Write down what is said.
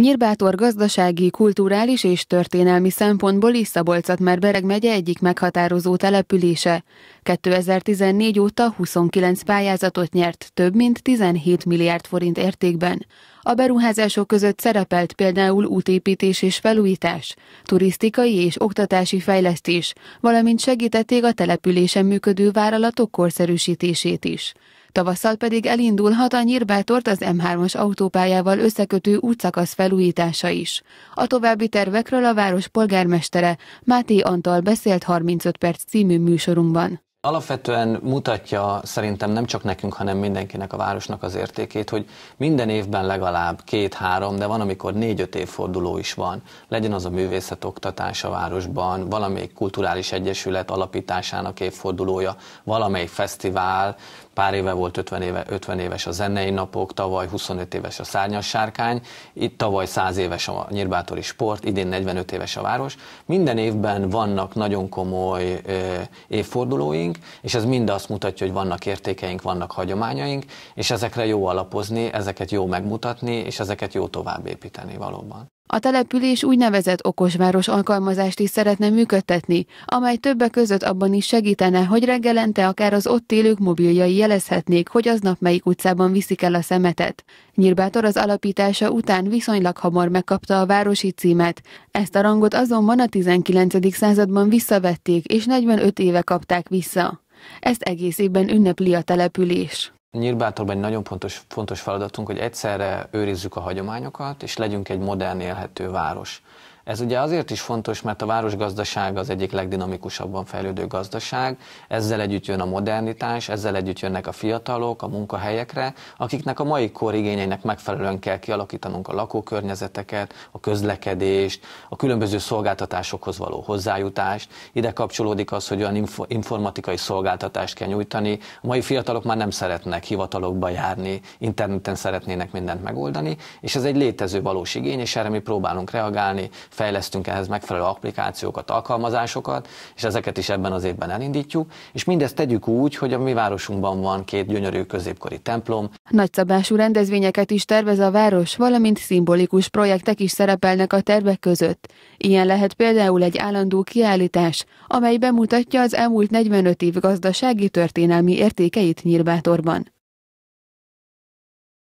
Nyírbátor gazdasági, kulturális és történelmi szempontból is Szabolcat már Bereg megye egyik meghatározó települése. 2014 óta 29 pályázatot nyert, több mint 17 milliárd forint értékben. A beruházások között szerepelt például útépítés és felújítás, turisztikai és oktatási fejlesztés, valamint segítették a településen működő vállalatok korszerűsítését is tavasszal pedig elindulhat a Nyírbátort az M3-as autópályával összekötő útszakasz felújítása is. A további tervekről a város polgármestere Máté Antal beszélt 35 perc című műsorunkban. Alapvetően mutatja szerintem nem csak nekünk, hanem mindenkinek a városnak az értékét, hogy minden évben legalább két-három, de van, amikor négy-öt évforduló is van. Legyen az a művészet oktatás a városban, valamelyik kulturális egyesület alapításának évfordulója, valamelyik fesztivál, pár éve volt 50, éve, 50 éves a zenei napok, tavaly 25 éves a szárnyas sárkány, itt tavaly 100 éves a nyírbátori sport, idén 45 éves a város. Minden évben vannak nagyon komoly ö, évfordulóink, és ez mind azt mutatja, hogy vannak értékeink, vannak hagyományaink, és ezekre jó alapozni, ezeket jó megmutatni, és ezeket jó továbbépíteni valóban. A település úgynevezett okosváros alkalmazást is szeretne működtetni, amely többek között abban is segítene, hogy reggelente akár az ott élők mobiljai jelezhetnék, hogy aznap melyik utcában viszik el a szemetet. Nyírbátor az alapítása után viszonylag hamar megkapta a városi címet. Ezt a rangot azonban a 19. században visszavették, és 45 éve kapták vissza. Ezt egész évben ünnepli a település. Nyírbátorban egy nagyon fontos, fontos feladatunk, hogy egyszerre őrizzük a hagyományokat, és legyünk egy modern élhető város. Ez ugye azért is fontos, mert a városgazdaság az egyik legdinamikusabban fejlődő gazdaság, ezzel együtt jön a modernitás, ezzel együtt jönnek a fiatalok a munkahelyekre, akiknek a mai kor igényeinek megfelelően kell kialakítanunk a lakókörnyezeteket, a közlekedést, a különböző szolgáltatásokhoz való hozzájutást. Ide kapcsolódik az, hogy olyan info- informatikai szolgáltatást kell nyújtani. A mai fiatalok már nem szeretnek hivatalokba járni, interneten szeretnének mindent megoldani, és ez egy létező valós igény, és erre mi próbálunk reagálni, fejlesztünk ehhez megfelelő applikációkat, alkalmazásokat, és ezeket is ebben az évben elindítjuk, és mindezt tegyük úgy, hogy a mi városunkban van két gyönyörű középkori templom. Nagyszabású rendezvényeket is tervez a város, valamint szimbolikus projektek is szerepelnek a tervek között. Ilyen lehet például egy állandó kiállítás, amely bemutatja az elmúlt 45 év gazdasági történelmi értékeit Nyírbátorban.